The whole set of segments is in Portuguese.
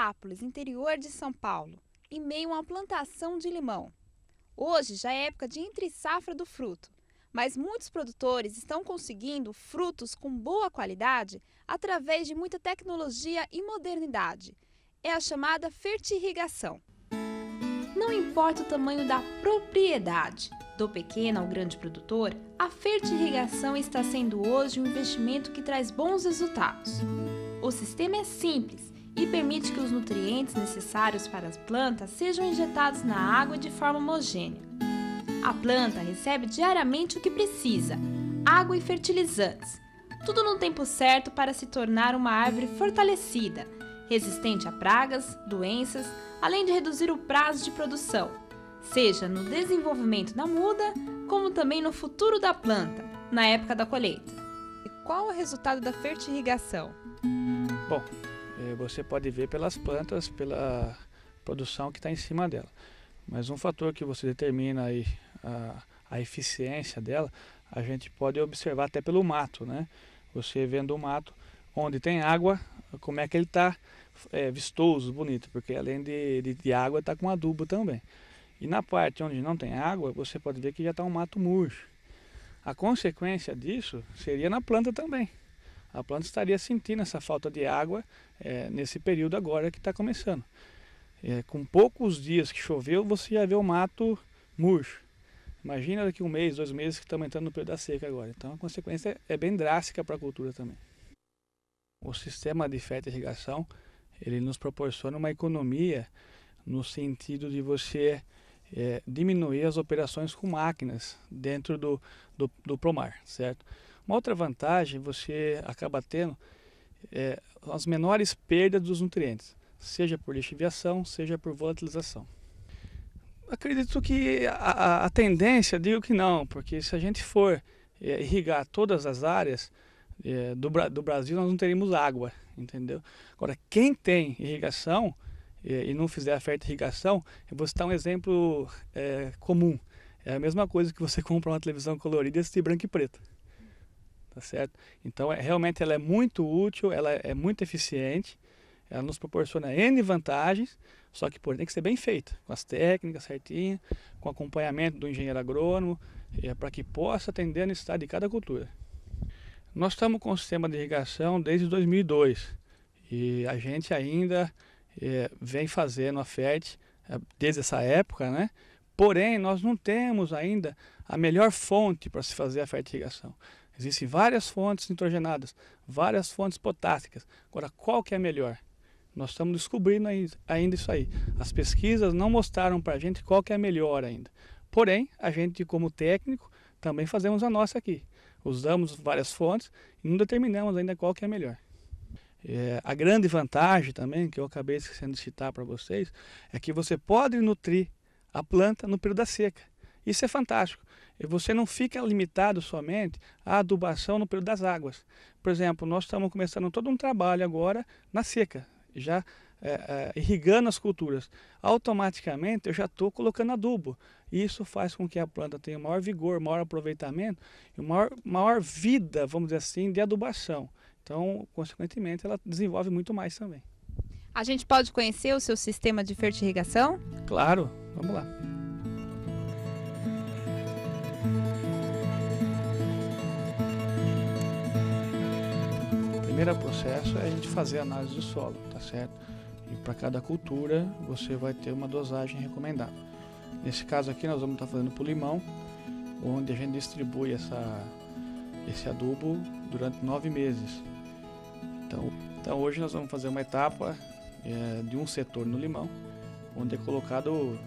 Antápolis, interior de São Paulo, em meio a uma plantação de limão. Hoje já é época de entre-safra do fruto, mas muitos produtores estão conseguindo frutos com boa qualidade através de muita tecnologia e modernidade. É a chamada fertirrigação. Não importa o tamanho da propriedade, do pequeno ao grande produtor, a fertirrigação está sendo hoje um investimento que traz bons resultados. O sistema é simples, e permite que os nutrientes necessários para as plantas sejam injetados na água de forma homogênea. A planta recebe diariamente o que precisa: água e fertilizantes. Tudo no tempo certo para se tornar uma árvore fortalecida, resistente a pragas, doenças, além de reduzir o prazo de produção, seja no desenvolvimento da muda, como também no futuro da planta, na época da colheita. E qual o resultado da fertirrigação? Bom, é, você pode ver pelas plantas, pela produção que está em cima dela. Mas um fator que você determina aí a, a eficiência dela, a gente pode observar até pelo mato, né? Você vendo o mato, onde tem água, como é que ele está é, vistoso, bonito, porque além de, de, de água está com adubo também. E na parte onde não tem água, você pode ver que já está um mato murcho. A consequência disso seria na planta também a planta estaria sentindo essa falta de água é, nesse período agora que está começando. É, com poucos dias que choveu, você já vê o mato murcho. Imagina daqui um mês, dois meses que estamos entrando no período da seca agora. Então a consequência é bem drástica para a cultura também. O sistema de feta irrigação ele nos proporciona uma economia no sentido de você é, diminuir as operações com máquinas dentro do, do, do Promar, certo? Uma outra vantagem você acaba tendo é, as menores perdas dos nutrientes, seja por lixiviação, seja por volatilização. Acredito que a, a tendência, digo que não, porque se a gente for é, irrigar todas as áreas é, do, do, Brasil, nós não teríamos água, entendeu? Agora, quem tem irrigação é, e não fizer a de irrigação, eu vou citar um exemplo é, comum. É a mesma coisa que você comprar uma televisão colorida e assistir branco e preto tá certo? Então, é, realmente ela é muito útil, ela é muito eficiente, ela nos proporciona N vantagens, só que por, tem que ser bem feita, com as técnicas certinhas, com acompanhamento do engenheiro agrônomo, é, para que possa atender a necessidade de cada cultura. Nós estamos com o sistema de irrigação desde 2002 e a gente ainda é, vem fazendo a FET é, desde essa época, né? Porém, nós não temos ainda a melhor fonte para se fazer a fertilização. Existem várias fontes nitrogenadas, várias fontes potássicas. Agora, qual que é a melhor? Nós estamos descobrindo ainda isso aí. As pesquisas não mostraram para a gente qual que é a melhor ainda. Porém, a gente, como técnico, também fazemos a nossa aqui. Usamos várias fontes e não determinamos ainda qual que é a melhor. É, a grande vantagem também, que eu acabei esquecendo de citar para vocês, é que você pode nutrir a planta no período da seca. Isso é fantástico. Você não fica limitado somente à adubação no período das águas. Por exemplo, nós estamos começando todo um trabalho agora na seca, já é, é, irrigando as culturas. Automaticamente eu já estou colocando adubo. isso faz com que a planta tenha maior vigor, maior aproveitamento e maior, maior vida, vamos dizer assim, de adubação. Então, consequentemente, ela desenvolve muito mais também. A gente pode conhecer o seu sistema de fertirrigação? Claro, vamos lá. primeiro processo é a gente fazer a análise do solo, tá certo? E para cada cultura você vai ter uma dosagem recomendada. Nesse caso aqui nós vamos estar tá fazendo para o limão, onde a gente distribui essa, esse adubo durante nove meses. Então, então hoje nós vamos fazer uma etapa é, de um setor no limão, onde é colocado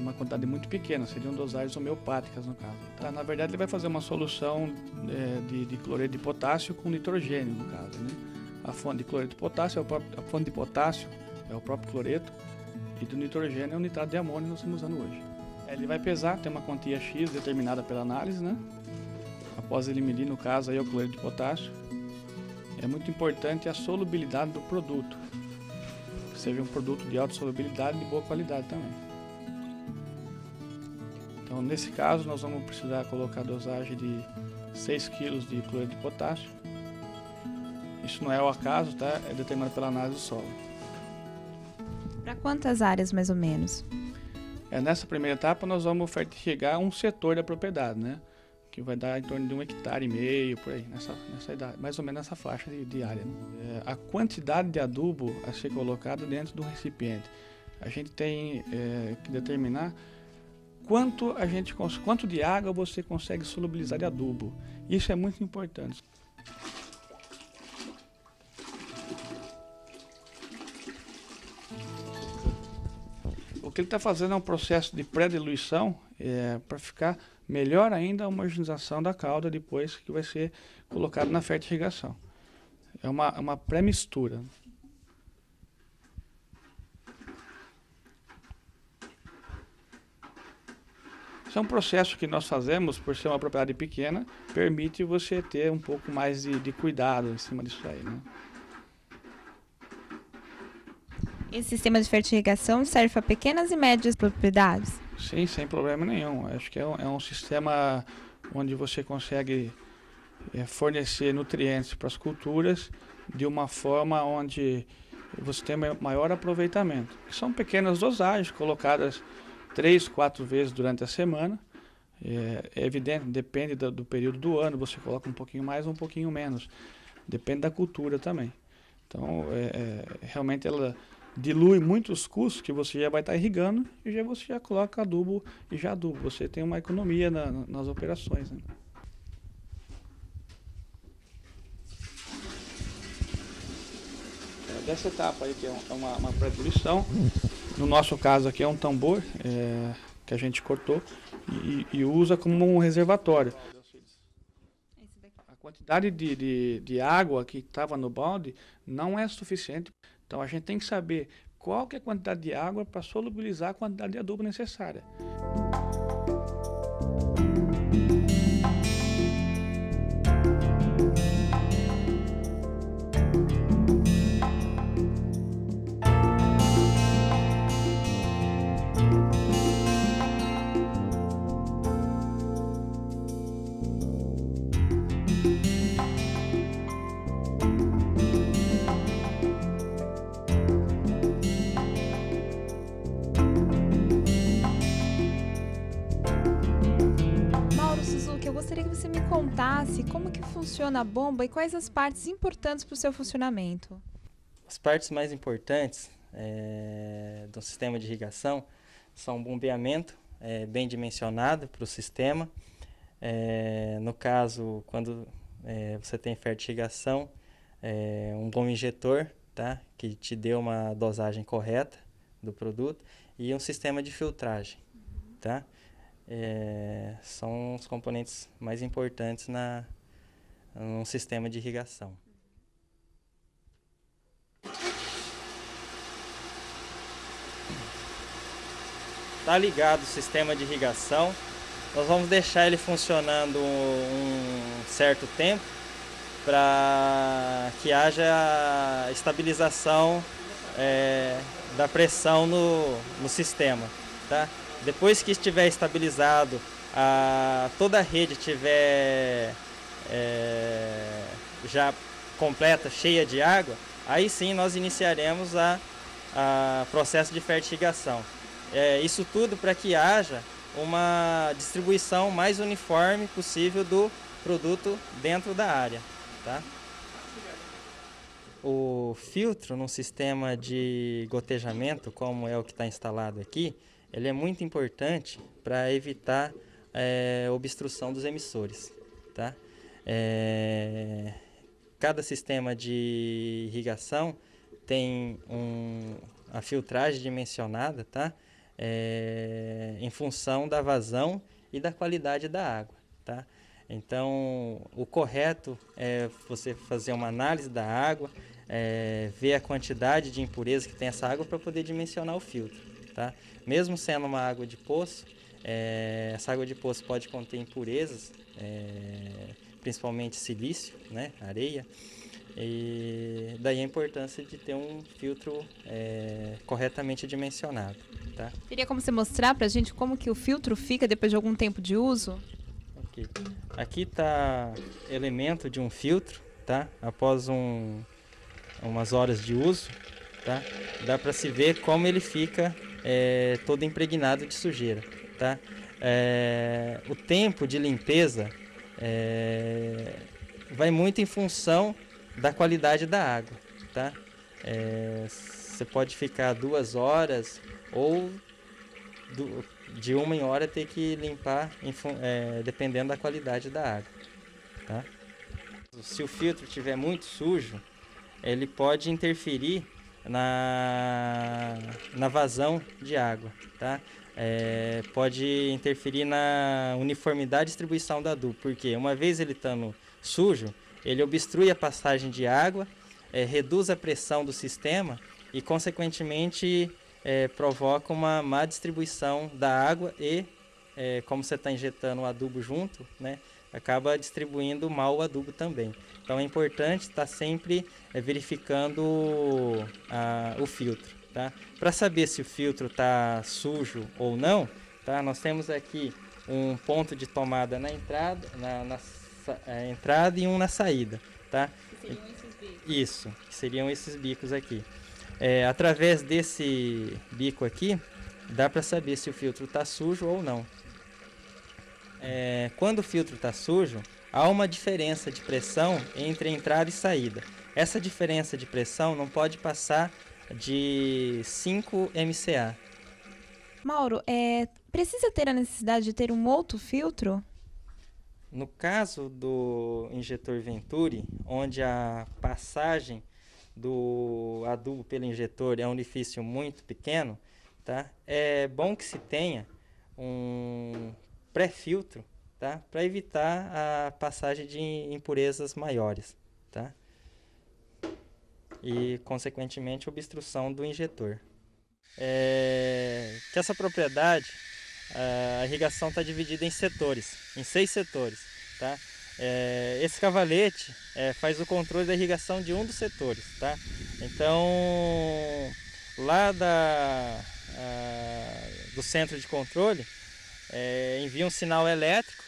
uma quantidade muito pequena, seriam dosagens homeopáticas no caso. Tá? Na verdade, ele vai fazer uma solução é, de, de, cloreto de potássio com nitrogênio, no caso. Né? A fonte de cloreto de potássio é o próprio, a fonte de potássio é o próprio cloreto e do nitrogênio é o nitrato de amônio que nós estamos usando hoje. É, ele vai pesar, tem uma quantia X determinada pela análise, né? Após ele medir, no caso, aí, o cloreto de potássio. É muito importante a solubilidade do produto, que seja um produto de alta solubilidade e de boa qualidade também. Então, nesse caso, nós vamos precisar colocar a dosagem de 6 kg de cloreto de potássio. Isso não é o acaso, tá? É determinado pela análise do solo. Para quantas áreas, mais ou menos? É, nessa primeira etapa, nós vamos chegar a um setor da propriedade, né? que vai dar em torno de um hectare e meio, por aí, nessa, nessa idade, mais ou menos nessa faixa de, de área. Né? É, a quantidade de adubo a ser colocado dentro do recipiente, a gente tem é, que determinar quanto a gente quanto de água você consegue solubilizar de adubo. Isso é muito importante. O que ele está fazendo é um processo de pré-diluição é, para ficar melhor ainda a homogeneização da calda depois que vai ser colocado na fertirrigação. É uma, uma pré-mistura. Isso é um processo que nós fazemos, por ser uma propriedade pequena, permite você ter um pouco mais de, de cuidado em cima disso aí, né? Esse sistema de fertirrigação serve para pequenas e médias propriedades? Sim, sem problema nenhum. Acho que é um, é um sistema onde você consegue é, fornecer nutrientes para as culturas de uma forma onde você tem maior aproveitamento. São pequenas dosagens colocadas três, quatro vezes durante a semana. É, é evidente, depende do, do, período do ano, você coloca um pouquinho mais ou um pouquinho menos. Depende da cultura também. Então, é, é, realmente ela dilui muitos custos que você já vai estar irrigando e já você já coloca adubo e já adubo. Você tem uma economia na, nas operações. Né? É, dessa etapa aí, que é, é uma, uma pré-diluição, no nosso caso aqui é um tambor é, que a gente cortou e, e, usa como um reservatório. A quantidade de, de, de água que estava no balde não é suficiente. Então a gente tem que saber qual que é a quantidade de água para solubilizar a quantidade de adubo necessária. funciona a bomba e quais as partes importantes para o seu funcionamento? As partes mais importantes é, do sistema de irrigação são um bombeamento é, bem dimensionado para o sistema. É, no caso, quando é, você tem fertigação, é, um bom injetor tá, que te dê uma dosagem correta do produto e um sistema de filtragem. Uhum. Tá? É, são os componentes mais importantes na, num sistema de irrigação. Está ligado o sistema de irrigação. Nós vamos deixar ele funcionando um certo tempo para que haja estabilização é, da pressão no, no sistema. Tá? Depois que estiver estabilizado, a, toda a rede tiver é, já completa, cheia de água, aí sim nós iniciaremos a, a processo de fertigação. É, isso tudo para que haja uma distribuição mais uniforme possível do produto dentro da área. Tá? O filtro num sistema de gotejamento, como é o que está instalado aqui, ele é muito importante para evitar é, obstrução dos emissores. Tá? É, cada sistema de irrigação tem um, a filtragem dimensionada, tá? É, em função da vazão e da qualidade da água, tá? Então, o correto é você fazer uma análise da água, é, ver a quantidade de impureza que tem essa água para poder dimensionar o filtro, tá? Mesmo sendo uma água de poço, é, essa água de poço pode conter impurezas, é, principalmente silício, né, areia. E daí a importância de ter um filtro é, corretamente dimensionado, tá? Teria como você mostrar para a gente como que o filtro fica depois de algum tempo de uso? Aqui está elemento de um filtro, tá? Após um, umas horas de uso, tá? Dá para se ver como ele fica é, todo impregnado de sujeira, tá? É, o tempo de limpeza é, vai muito em função da qualidade da água, tá? É, você pode ficar duas horas ou do, de uma em hora ter que limpar em, é, dependendo da qualidade da água, tá? Se o filtro estiver muito sujo, ele pode interferir na, na vazão de água, tá? é, pode interferir na uniformidade e distribuição da adubo, porque uma vez ele estando sujo, ele obstrui a passagem de água, é, reduz a pressão do sistema e, consequentemente, é, provoca uma má distribuição da água e, é, como você está injetando o adubo junto, né, acaba distribuindo mal o adubo também. Então é importante estar tá sempre é, verificando a, o filtro. Tá? Para saber se o filtro está sujo ou não, tá? nós temos aqui um ponto de tomada na entrada, na, na é, entrada e um na saída. Tá? Isso, que seriam esses bicos aqui. É, através desse bico aqui, dá para saber se o filtro está sujo ou não. É, quando o filtro está sujo, há uma diferença de pressão entre entrada e saída. Essa diferença de pressão não pode passar de 5 MCA. Mauro, é, precisa ter a necessidade de ter um outro filtro? No caso do injetor Venturi, onde a passagem do adubo pelo injetor é um orifício muito pequeno, tá? é bom que se tenha um pré-filtro tá? para evitar a passagem de impurezas maiores. Tá? e, consequentemente, obstrução do injetor. É, que essa propriedade, a irrigação está dividida em setores, em seis setores. Tá? É, esse cavalete é, faz o controle da irrigação de um dos setores. Tá? Então, lá da, a, do centro de controle, é, envia um sinal elétrico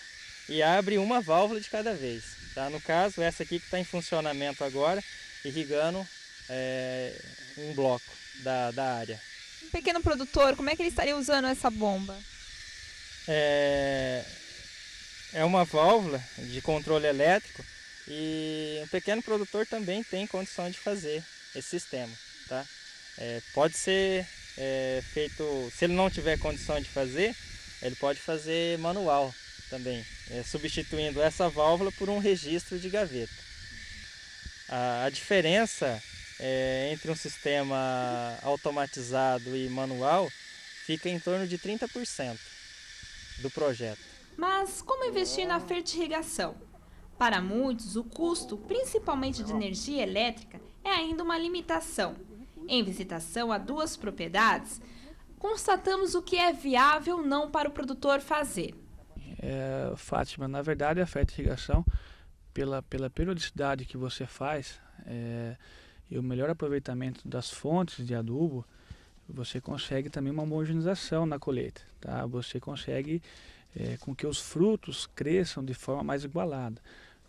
e abre uma válvula de cada vez. Tá? No caso, essa aqui que está em funcionamento agora, irrigando é, um bloco da, da área. Um pequeno produtor, como é que ele estaria usando essa bomba? É, é uma válvula de controle elétrico e um pequeno produtor também tem condição de fazer esse sistema, tá? É, pode ser é, feito, se ele não tiver condição de fazer, ele pode fazer manual também, é, substituindo essa válvula por um registro de gaveta. A, a diferença é, entre um sistema automatizado e manual fica em torno de 30% do projeto. Mas como investir na fertirrigação? Para muitos, o custo, principalmente de energia elétrica, é ainda uma limitação. Em visitação a duas propriedades, constatamos o que é viável ou não para o produtor fazer. É, Fátima, na verdade, a fertirrigação, pela, pela periodicidade que você faz, é, e o melhor aproveitamento das fontes de adubo, você consegue também uma homogeneização na colheita. Tá? Você consegue é, com que os frutos cresçam de forma mais igualada,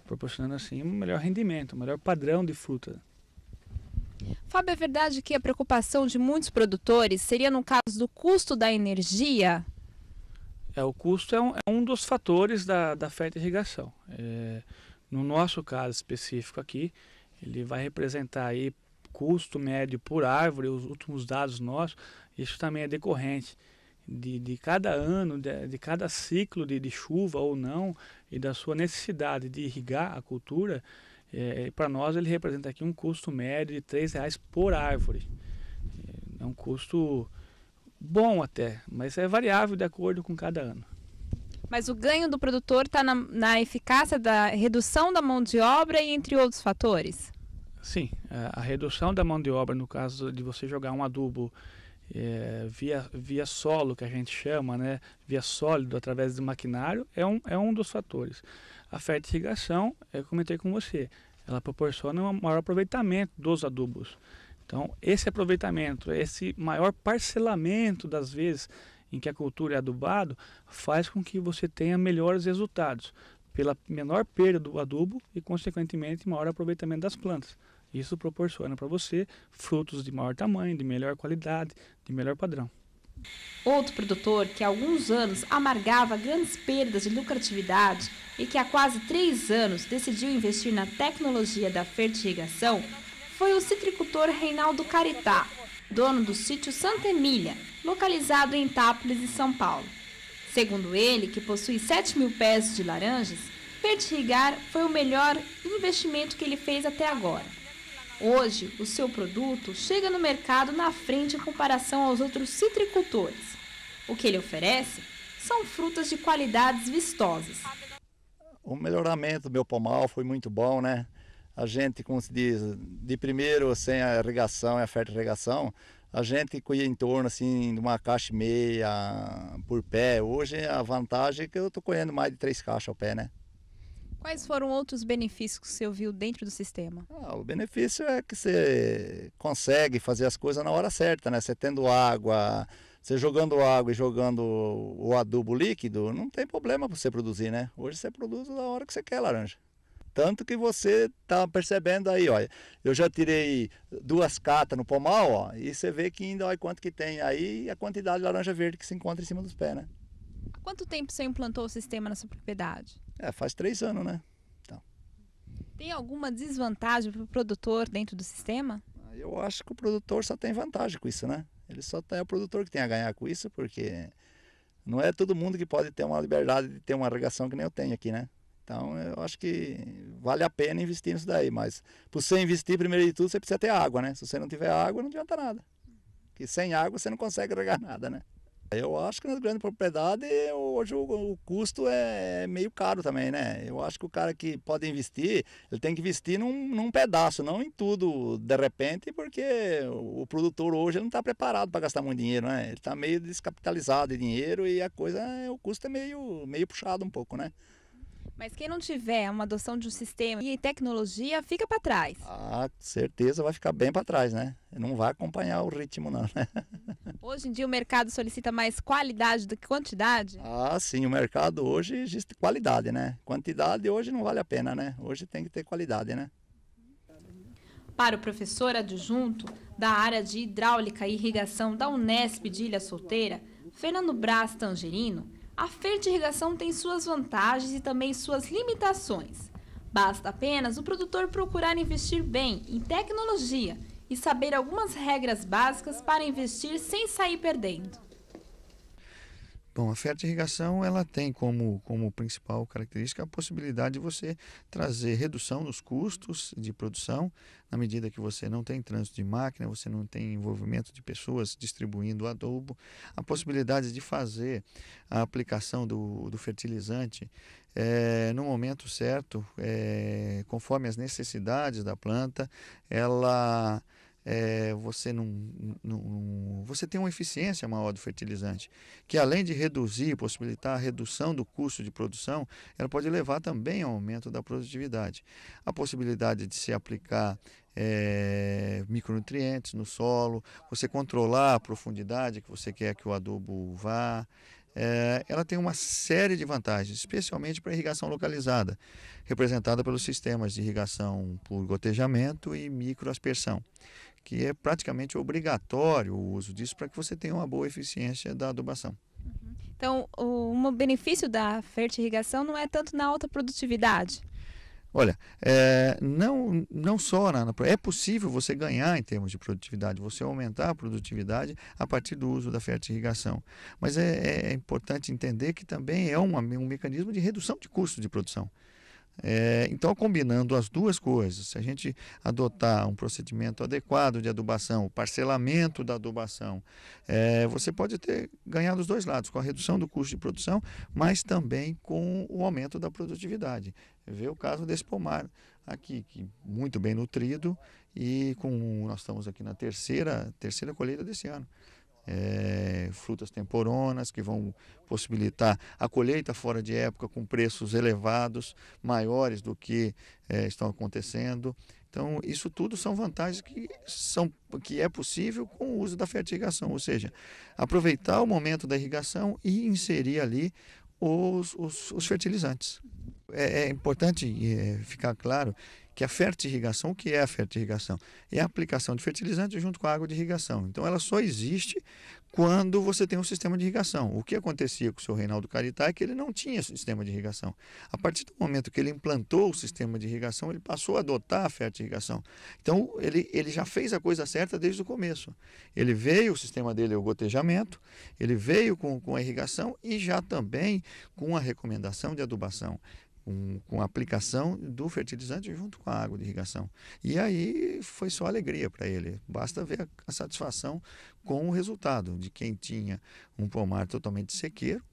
proporcionando assim um melhor rendimento, um melhor padrão de fruta. Fábio, é verdade que a preocupação de muitos produtores seria no caso do custo da energia? É, o custo é um, é um dos fatores da, da oferta irrigação. É, no nosso caso específico aqui, ele vai representar aí custo médio por árvore, os últimos dados nossos, isso também é decorrente de, de cada ano, de, de cada ciclo de, de, chuva ou não, e da sua necessidade de irrigar a cultura, é, para nós ele representa aqui um custo médio de R$ reais por árvore. Eh, é um custo bom até, mas é variável de acordo com cada ano. Mas o ganho do produtor está na, na eficácia da redução da mão de obra e entre outros fatores? Sim, a redução da mão de obra, no caso de você jogar um adubo é, via, via solo, que a gente chama, né, via sólido, através do maquinário, é um, é um dos fatores. A irrigação, eu comentei com você, ela proporciona um maior aproveitamento dos adubos. Então, esse aproveitamento, esse maior parcelamento das vezes em que a cultura é adubado, faz com que você tenha melhores resultados, pela menor perda do adubo e, consequentemente, maior aproveitamento das plantas. Isso proporciona para você frutos de maior tamanho, de melhor qualidade, de melhor padrão. Outro produtor que há alguns anos amargava grandes perdas de lucratividade e que há quase três anos decidiu investir na tecnologia da fertirrigação foi o citricultor Reinaldo Caritá, dono do sítio Santa Emília, localizado em Itápolis em São Paulo. Segundo ele, que possui 7 mil pés de laranjas, fertirrigar foi o melhor investimento que ele fez até agora. Hoje, o seu produto chega no mercado na frente em comparação aos outros citricultores. O que ele oferece são frutas de qualidades vistosas. O melhoramento do meu pomal foi muito bom, né? A gente, como se diz, de primeiro sem a irrigação e é a ferta irrigação, a gente colhia em torno assim de uma caixa e meia por pé. Hoje a vantagem é que eu estou colhendo mais de três caixas ao pé, né? Quais foram outros benefícios que você viu dentro do sistema? Ah, o benefício é que você consegue fazer as coisas na hora certa, né? Você tendo água, você jogando água e jogando o adubo líquido, não tem problema você produzir, né? Hoje você produz na hora que você quer laranja. Tanto que você está percebendo aí, olha, eu já tirei duas catas no pomal, ó, e você vê que ainda olha quanto que tem aí e a quantidade de laranja verde que se encontra em cima dos pés, né? Há quanto tempo você implantou o sistema na sua propriedade? É, faz três anos, né? Então. Tem alguma desvantagem para o produtor dentro do sistema? Ah, eu acho que o produtor só tem vantagem com isso, né? Ele só tem é o produtor que tem a ganhar com isso, porque não é todo mundo que pode ter uma liberdade de ter uma regação que nem eu tenho aqui, né? Então eu acho que vale a pena investir nisso daí, mas para você investir primeiro de tudo você precisa ter água, né? Se você não tiver água não adianta nada, porque sem água você não consegue regar nada, né? Eu acho que nas grandes propriedades hoje o, o, custo é, é meio caro também, né? Eu acho que o cara que pode investir, ele tem que investir num, num pedaço, não em tudo de repente, porque o, o produtor hoje não está preparado para gastar muito dinheiro, né? Ele está meio descapitalizado de dinheiro e a coisa, é, o custo é meio, meio puxado um pouco, né? Mas quem não tiver uma adoção de um sistema e tecnologia, fica para trás. Ah, certeza vai ficar bem para trás, né? Não vai acompanhar o ritmo, não, né? Hoje em dia o mercado solicita mais qualidade do que quantidade? Ah, sim, o mercado hoje existe qualidade, né? Quantidade hoje não vale a pena, né? Hoje tem que ter qualidade, né? Para o professor adjunto da área de hidráulica e irrigação da Unesp de Ilha Solteira, Fernando Brás Tangerino, a irrigação tem suas vantagens e também suas limitações. Basta apenas o produtor procurar investir bem em tecnologia e saber algumas regras básicas para investir sem sair perdendo. Bom, a fértil irrigação ela tem como, como principal característica a possibilidade de você trazer redução nos custos de produção, na medida que você não tem trânsito de máquina, você não tem envolvimento de pessoas distribuindo adubo, a possibilidade de fazer a aplicação do, do fertilizante é, no momento certo, é, conforme as necessidades da planta, ela é, você não, não, você tem uma eficiência maior do fertilizante, que além de reduzir, possibilitar a redução do custo de produção, ela pode levar também ao aumento da produtividade. A possibilidade de se aplicar é, micronutrientes no solo, você controlar a profundidade que você quer que o adubo vá, é, ela tem uma série de vantagens, especialmente para irrigação localizada, representada pelos sistemas de irrigação por gotejamento e microaspersão, que é praticamente obrigatório o uso disso para que você tenha uma boa eficiência da adubação. Uhum. Então, o, benefício da fertirrigação não é tanto na alta produtividade? Olha, é, não, não só na, é possível você ganhar em termos de produtividade, você aumentar a produtividade a partir do uso da fertirrigação. Mas é, é, é importante entender que também é uma, um mecanismo de redução de custo de produção. É, então, combinando as duas coisas, se a gente adotar um procedimento adequado de adubação, parcelamento da adubação, é, você pode ter ganhado os dois lados, com a redução do custo de produção, mas também com o aumento da produtividade. Vê o caso desse pomar aqui, que muito bem nutrido, e com nós estamos aqui na terceira, terceira colheita desse ano é, frutas temporonas que vão possibilitar a colheita fora de época com preços elevados, maiores do que é, estão acontecendo. Então, isso tudo são vantagens que, são, que é possível com o uso da fertigação, ou seja, aproveitar o momento da irrigação e inserir ali os, os, os fertilizantes. É, é importante é, ficar claro que é a fertirrigação, o que é a fertirrigação? É a aplicação de fertilizante junto com a água de irrigação. Então ela só existe quando você tem um sistema de irrigação. O que acontecia com o seu Reinaldo Caritá é que ele não tinha sistema de irrigação. A partir do momento que ele implantou o sistema de irrigação, ele passou a adotar a fertirrigação. Então ele, ele já fez a coisa certa desde o começo. Ele veio, o sistema dele é o gotejamento, ele veio com, com a irrigação e já também com a recomendação de adubação um, com a aplicação do fertilizante junto com a água de irrigação. E aí foi só alegria para ele. Basta ver a, a, satisfação com o resultado de quem tinha um pomar totalmente sequeiro,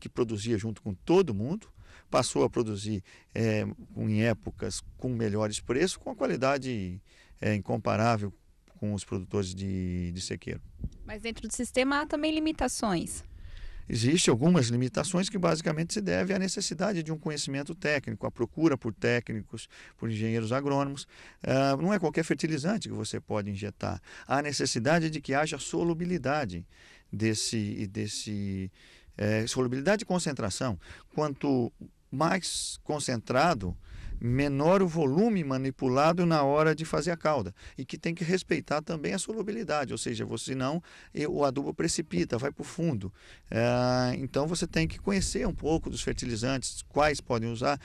que produzia junto com todo mundo, passou a produzir é, em épocas com melhores preços, com a qualidade é, incomparável com os produtores de, de sequeiro. Mas dentro do sistema há também limitações. Existem algumas limitações que basicamente se deve à necessidade de um conhecimento técnico, à procura por técnicos, por engenheiros agrônomos. Uh, não é qualquer fertilizante que você pode injetar. Há necessidade de que haja solubilidade desse, desse é, solubilidade e concentração. Quanto mais concentrado menor o volume manipulado na hora de fazer a calda e que tem que respeitar também a solubilidade, ou seja, você não o adubo precipita, vai para o fundo. É, então você tem que conhecer um pouco dos fertilizantes, quais podem usar.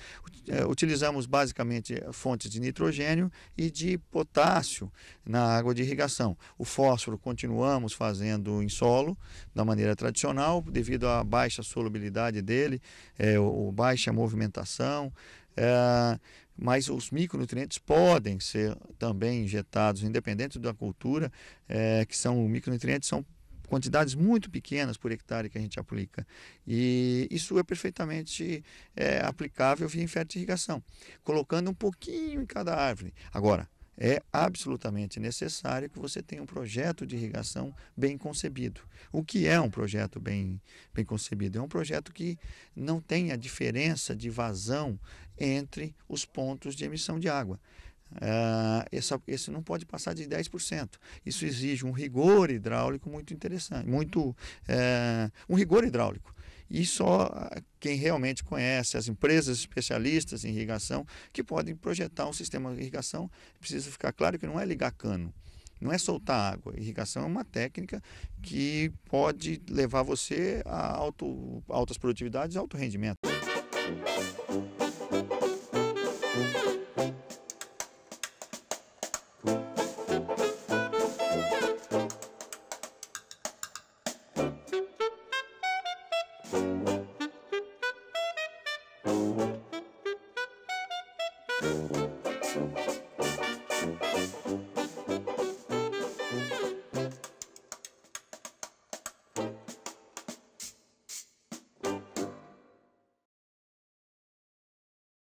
É, utilizamos basicamente é, fontes de nitrogênio e de potássio na água de irrigação. O fósforo continuamos fazendo em solo da maneira tradicional, devido à baixa solubilidade dele, é, ou baixa movimentação. É, mas os micronutrientes podem ser também injetados, independente da cultura, é, que são micronutrientes são quantidades muito pequenas por hectare que a gente aplica. E isso é perfeitamente é, aplicável via inferno irrigação, colocando um pouquinho em cada árvore. Agora, é absolutamente necessário que você tenha um projeto de irrigação bem concebido. O que é um projeto bem, bem concebido? É um projeto que não tenha diferença de vazão entre os pontos de emissão de água. Uh, esse não pode passar de 10%. Isso exige um rigor hidráulico muito interessante, muito uh, um rigor hidráulico e só ah, quem realmente conhece, as empresas especialistas em irrigação, que podem projetar um sistema de irrigação. Precisa ficar claro que não é ligar cano, não é soltar água. Irrigação é uma técnica que pode levar você a alto, altas produtividades e alto rendimento.